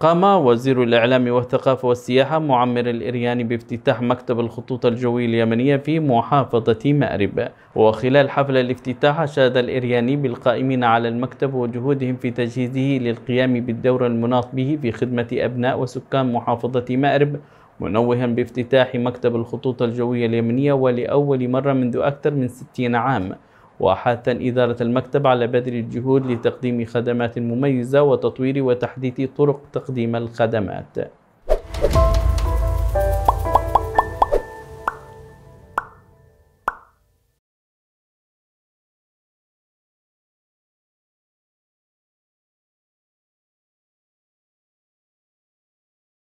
قام وزير الإعلام والثقافة والسياحة معمر الإرياني بافتتاح مكتب الخطوط الجوية اليمنية في محافظة مأرب وخلال حفل الافتتاح شاد الإرياني بالقائمين على المكتب وجهودهم في تجهيزه للقيام بالدور المناط به في خدمة أبناء وسكان محافظة مأرب منوها بافتتاح مكتب الخطوط الجوية اليمنية ولأول مرة منذ أكثر من 60 عام وأحاتا إدارة المكتب على بذل الجهود لتقديم خدمات مميزة وتطوير وتحديث طرق تقديم الخدمات.